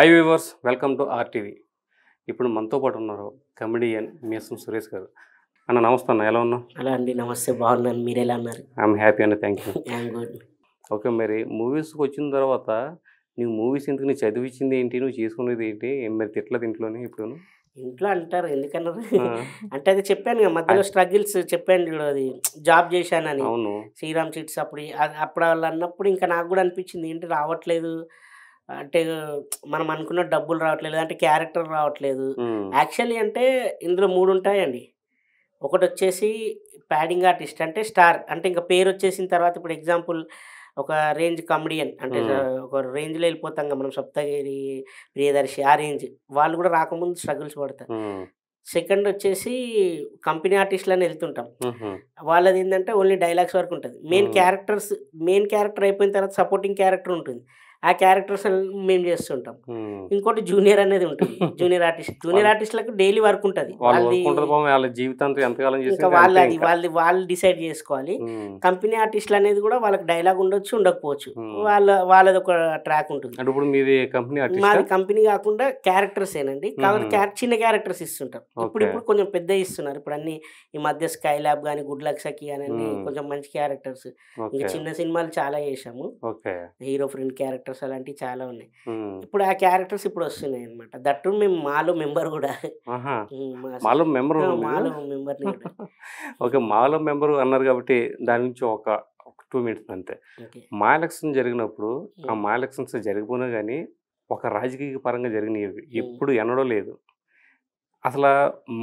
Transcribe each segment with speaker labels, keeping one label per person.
Speaker 1: I viewers welcome to RTV ఇప్పుడు మనతో పాటు ఉన్నారు కమెడియన్ మీసం సురేష్ గారు అన్న నమస్తే అన్న ఎలా ఉన్నావు అలా అండి నమస్తే బాగున్నాను మీరు ఎలా ఉన్నారు ఐఎమ్ హ్యాపీ అండి థ్యాంక్ యూ ఓకే మరి మూవీస్కి వచ్చిన తర్వాత నీకు మూవీస్ ఎందుకు నీ చదివించింది ఏంటి నువ్వు చేసుకునేది ఏంటి ఏం మరి తిట్ల ఇంట్లోనే ఇప్పుడు
Speaker 2: ఇంట్లో అంటారు ఎందుకన్నారు అంటే అది చెప్పాను కదా మధ్యలో స్ట్రగిల్స్ చెప్పాను చూడు అది జాబ్ చేశానని అవును శ్రీరామ్ చిట్స్ అప్పుడు అప్పుడు వాళ్ళు అన్నప్పుడు ఇంకా నాకు కూడా అనిపించింది ఏంటి రావట్లేదు అంటే మనం అనుకున్న డబ్బులు రావట్లేదు అంటే క్యారెక్టర్ రావట్లేదు యాక్చువల్లీ అంటే ఇందులో మూడు ఉంటాయండి ఒకటి వచ్చేసి ప్యాడింగ్ ఆర్టిస్ట్ అంటే స్టార్ అంటే ఇంకా పేరు వచ్చేసిన తర్వాత ఇప్పుడు ఎగ్జాంపుల్ ఒక రేంజ్ కమెడియన్ అంటే ఒక రేంజ్లో వెళ్ళిపోతాం కదా మనం సప్తగిరి ప్రియదర్శి ఆ రేంజ్ వాళ్ళు కూడా రాకముందు స్ట్రగుల్స్ పడతారు సెకండ్ వచ్చేసి కంపెనీ అని వెళ్తుంటాం వాళ్ళది ఏంటంటే ఓన్లీ డైలాగ్స్ వరకు ఉంటుంది మెయిన్ క్యారెక్టర్స్ మెయిన్ క్యారెక్టర్ అయిపోయిన తర్వాత సపోర్టింగ్ క్యారెక్టర్ ఉంటుంది ఆ క్యారెక్టర్స్ మేము చేస్తుంటాం ఇంకోటి జూనియర్ అనేది ఉంటుంది జూనియర్ ఆర్టిస్ట్ జూనియర్ ఆర్టిస్టులకు డైలీ వర్క్ ఉంటుంది వాళ్ళ
Speaker 1: వాళ్ళు అది వాళ్ళు
Speaker 2: వాళ్ళు డిసైడ్ చేసుకోవాలి కంపెనీ ఆర్టిస్ట్లు అనేది కూడా వాళ్ళకి డైలాగ్ ఉండొచ్చు ఉండకపోవచ్చు వాళ్ళ వాళ్ళది ఒక ట్రాక్
Speaker 1: ఉంటుంది కంపెనీ మాది
Speaker 2: కంపెనీ కాకుండా క్యారెక్టర్స్ ఏనండి కాబట్టి చిన్న క్యారెక్టర్స్ ఇస్తుంటారు ఇప్పుడు ఇప్పుడు కొంచెం పెద్ద ఇస్తున్నారు ఇప్పుడు అన్ని ఈ మధ్య స్కై ల్యాబ్ కానీ గుడ్ లక్ సఖి కొంచెం మంచి క్యారెక్టర్స్ ఇంకా చిన్న సినిమాలు చాలా చేశాము హీరో ఫ్రెండ్ క్యారెక్టర్ క్యారెక్టర్స్ అలాంటివి చాలా ఉన్నాయి ఇప్పుడు ఆ క్యారెక్టర్స్ ఇప్పుడు వస్తున్నాయి అనమాట దట్టు మేము మాలో మెంబర్ కూడా
Speaker 1: మాలో మెంబర్ మాలో
Speaker 2: మెంబర్
Speaker 1: ఓకే మాలో మెంబర్ అన్నారు కాబట్టి దాని నుంచి ఒక టూ మినిట్స్ అంతే మా ఎలక్షన్ జరిగినప్పుడు ఆ మా ఎలక్షన్స్ జరిగిపోయినా కానీ ఒక రాజకీయ పరంగా జరిగినవి ఎప్పుడు ఎనడో లేదు అసలు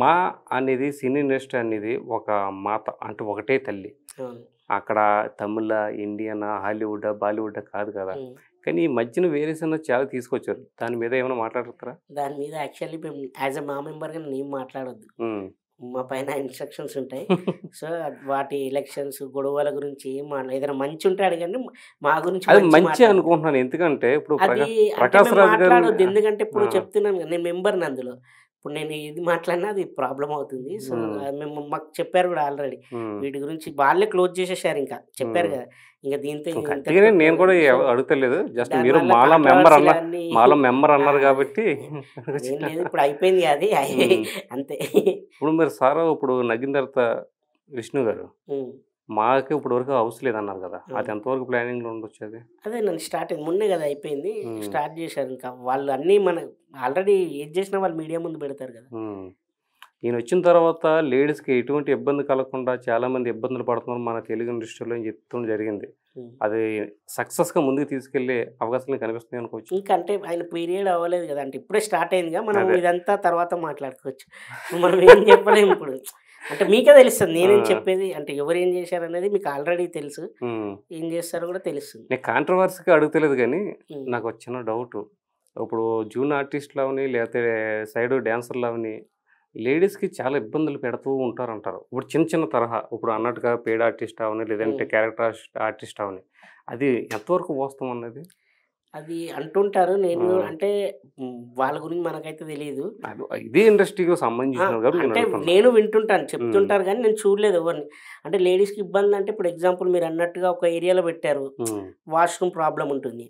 Speaker 1: మా అనేది సినీ ఇండస్ట్రీ అనేది ఒక మాత అంటే ఒకటే తల్లి అక్కడ తమిళ ఇండియన్ హాలీవుడ్ బాలీవుడ్ కాదు కదా కానీ ఈ మధ్యన సినిమా చాలా తీసుకొచ్చారు దాని మీద ఏమైనా మాట్లాడతారా
Speaker 2: దాని మీద యాక్చువల్లీ మేము యాజ్ అ మా మెంబర్గా నేను మాట్లాడొద్దు మా పైన ఇన్స్ట్రక్షన్స్ ఉంటాయి సో వాటి ఎలక్షన్స్ గొడవల గురించి ఏదైనా మంచి ఉంటే అడగండి మా గురించి మంచి
Speaker 1: అనుకుంటున్నాను ఎందుకంటే ఇప్పుడు ఎందుకంటే ఇప్పుడు
Speaker 2: చెప్తున్నాను నేను మెంబర్ని అందులో ఇప్పుడు నేను ఇది మాట్లాడినా అది ప్రాబ్లం అవుతుంది సో మేము మాకు చెప్పారు కూడా ఆల్రెడీ వీటి గురించి వాళ్ళే క్లోజ్ చేసేసారు ఇంకా చెప్పారు కదా ఇంకా దీంతో నేను కూడా
Speaker 1: అడుగుతలేదు జస్ట్ మీరు మాల మెంబర్ మెంబర్ అన్నారు కాబట్టి
Speaker 2: ఇప్పుడు అయిపోయింది అది అంతే
Speaker 1: ఇప్పుడు మీరు సారా ఇప్పుడు నగ్గిన తర్వాత విష్ణు గారు మాకు ఇప్పుడు వరకు లేదు లేదన్నారు కదా అది ఎంతవరకు ప్లానింగ్ ఉండొచ్చు అది
Speaker 2: అదే నన్ను స్టార్టింగ్ మొన్నే కదా అయిపోయింది స్టార్ట్ చేశారు ఇంకా వాళ్ళు అన్ని మన ఆల్రెడీ ఏం చేసినా వాళ్ళు మీడియా ముందు పెడతారు కదా
Speaker 1: ఈయన వచ్చిన తర్వాత లేడీస్కి ఎటువంటి ఇబ్బంది కలగకుండా చాలా మంది ఇబ్బందులు పడుతున్నారు మన తెలుగు ఇండస్ట్రీలో చెప్తుండం జరిగింది అది సక్సెస్ గా ముందుకు తీసుకెళ్లే అవకాశాలు కనిపిస్తున్నాయి అనుకోవచ్చు ఇంకా
Speaker 2: అంటే ఆయన పీరియడ్ అవ్వలేదు కదా అంటే ఇప్పుడే స్టార్ట్ అయిందిగా మనం ఇదంతా తర్వాత మాట్లాడుకోవచ్చు మనం ఏం చెప్పలేము ఇప్పుడు అంటే మీకే తెలుస్తుంది నేనేం చెప్పేది అంటే ఎవరు ఏం చేశారు అనేది మీకు ఆల్రెడీ తెలుసు ఏం చేస్తారో కూడా తెలుస్తుంది
Speaker 1: నేను కాంట్రవర్సీకి అడుగుతలేదు కానీ నాకు వచ్చిన డౌట్ ఇప్పుడు జూన్ లావని లేకపోతే సైడ్ లావని లేడీస్కి చాలా ఇబ్బందులు పెడుతూ ఉంటారు అంటారు ఇప్పుడు చిన్న చిన్న తరహా ఇప్పుడు అన్నట్టుగా పేడ్ ఆర్టిస్ట్ అవని లేదంటే క్యారెక్టర్ ఆర్టిస్ట్ అవని అది ఎంతవరకు వాస్తవం అన్నది
Speaker 2: అది అంటుంటారు నేను అంటే వాళ్ళ గురించి మనకైతే తెలియదు
Speaker 1: ఇదే ఇండస్ట్రీకి సంబంధించిన అంటే నేను వింటుంటాను చెప్తుంటారు
Speaker 2: కానీ నేను చూడలేదు ఎవరిని అంటే లేడీస్కి ఇబ్బంది అంటే ఇప్పుడు ఎగ్జాంపుల్ మీరు అన్నట్టుగా ఒక ఏరియాలో పెట్టారు వాష్రూమ్ ప్రాబ్లం ఉంటుంది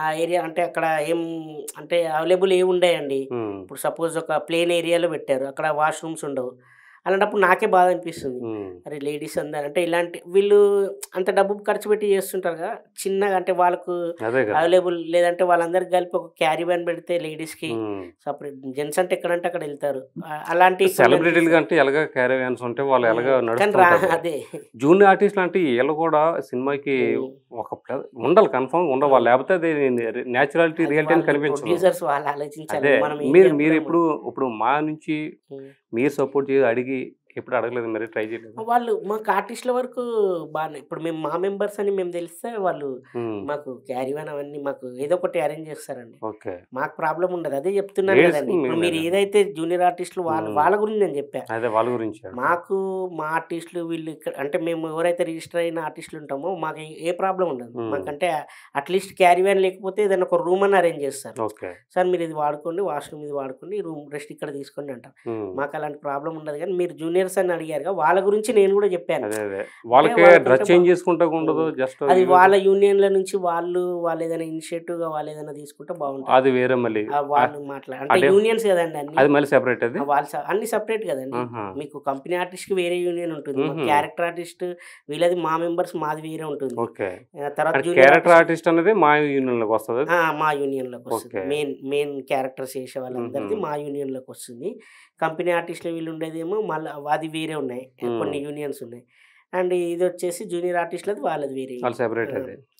Speaker 2: ఆ ఏరియా అంటే అక్కడ ఏం అంటే అవైలబుల్ ఏమి ఉండయండి ఇప్పుడు సపోజ్ ఒక ప్లేన్ ఏరియాలో పెట్టారు అక్కడ వాష్రూమ్స్ ఉండవు అలాంటప్పుడు నాకే బాధ అనిపిస్తుంది అరే లేడీస్ అందరు అంటే ఇలాంటి వీళ్ళు అంత డబ్బు ఖర్చు పెట్టి చేస్తుంటారు కదా చిన్నగా అంటే వాళ్ళకు అవైలబుల్ లేదంటే వాళ్ళందరికి కలిపి ఒక క్యారీ బ్యాన్ పెడితే లేడీస్ కి సపరేట్ జెంట్స్ అంటే ఎక్కడంటే అక్కడ వెళ్తారు అలాంటి
Speaker 1: సెలబ్రిటీలు అంటే ఎలాగ క్యారీ బ్యాన్స్ ఉంటే వాళ్ళు ఎలాగ అదే జూనియర్ ఆర్టిస్ట్ లాంటి వీళ్ళు కూడా సినిమాకి ఒక ఉండాలి కన్ఫర్మ్ ఉండవాలి లేకపోతే అది న్యాచురాలిటీ రియాలిటీ అని
Speaker 2: వాళ్ళు ఆలోచించాలి మీరు
Speaker 1: ఇప్పుడు ఇప్పుడు మా నుంచి మీరు సపోర్ట్ చేసి అడిగి que ఎప్పుడు అడగలేదు మరి ట్రై చేయలేదు
Speaker 2: వాళ్ళు మాకు ఆర్టిస్టుల వరకు బాగా ఇప్పుడు మేము మా మెంబర్స్ అని మేము తెలిస్తే వాళ్ళు మాకు క్యారీవాన్ అవన్నీ మాకు ఏదో ఒకటి అరేంజ్ చేస్తారండి ఓకే మాకు ప్రాబ్లం ఉండదు అదే చెప్తున్నాను కదండి మీరు ఏదైతే జూనియర్ ఆర్టిస్టులు వాళ్ళు వాళ్ళ గురించి నేను చెప్పాను
Speaker 1: అదే వాళ్ళ గురించి
Speaker 2: మాకు మా ఆర్టిస్టులు వీళ్ళు ఇక్కడ అంటే మేము ఎవరైతే రిజిస్టర్ అయిన ఆర్టిస్టులు ఉంటామో మాకు ఏ ప్రాబ్లం ఉండదు మాకంటే అట్లీస్ట్ క్యారీవాన్ లేకపోతే ఏదైనా ఒక రూమ్ అని అరేంజ్ చేస్తారు సార్ మీరు ఇది వాడుకోండి వాష్రూమ్ ఇది వాడుకోండి రూమ్ రెస్ట్ ఇక్కడ తీసుకోండి అంటారు మాకు అలాంటి ప్రాబ్లం ఉండదు కానీ మీరు జూనియర్ అని అడిగారు వాళ్ళ గురించి నేను కూడా చెప్పాను వాళ్ళకి డ్రెస్ చేంజ్
Speaker 1: చేసుకుంటా ఉండదు అది వాళ్ళ
Speaker 2: యూనియన్ల నుంచి వాళ్ళు వాళ్ళు ఏదైనా ఇనిషియేటివ్ గా వాళ్ళు ఏదైనా తీసుకుంటే బాగుంటుంది అది వేరే మళ్ళీ వాళ్ళు మాట్లాడే యూనియన్స్ కదండి అది సెపరేట్ వాళ్ళు అన్ని సెపరేట్ కదండి మీకు కంపెనీ ఆర్టిస్ట్ కి వేరే యూనియన్ ఉంటుంది క్యారెక్టర్ ఆర్టిస్ట్ వీళ్ళది మా మెంబర్స్ మాది వేరే ఉంటుంది క్యారెక్టర్
Speaker 1: ఆర్టిస్ట్ అనేది మా యూనియన్ లోకి వస్తుంది మా యూనియన్ లోకి వస్తుంది మెయిన్
Speaker 2: మెయిన్ క్యారెక్టర్స్ చేసే వాళ్ళందరిది మా యూనియన్ లోకి వస్తుంది కంపెనీ ఆర్టిస్ట్ వీళ్ళు ఉండేదేమో మళ్ళీ అది వేరే ఉన్నాయి కొన్ని యూనియన్స్ ఉన్నాయి అండ్ ఇది వచ్చేసి జూనియర్ ఆర్టిస్టులది వాళ్ళది వేరే సెపరేట్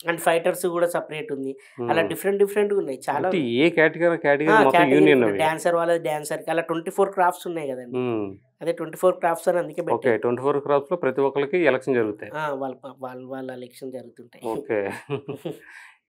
Speaker 2: అండ్ ఫైటర్స్ కూడా సెపరేట్ ఉంది అలా డిఫరెంట్ డిఫరెంట్ ఉన్నాయి చాలా ఏ
Speaker 1: కేటగిరీ కేటగిరీ
Speaker 2: డాన్సర్ వాళ్ళది డాన్సర్ కి అలా ట్వంటీ ఫోర్ క్రాఫ్ట్స్ ఉన్నాయి కదండి అదే ట్వంటీ ఫోర్ క్రాఫ్ట్స్ అని అందుకే ఓకే
Speaker 1: ట్వంటీ ఫోర్ క్రాఫ్ట్స్ లో ప్రతి ఒక్కరికి ఎలక్షన్ జరుగుతాయి
Speaker 2: వాళ్ళ వాళ్ళ వాళ్ళ ఎలక్షన్ జరుగుతుంటాయి ఓకే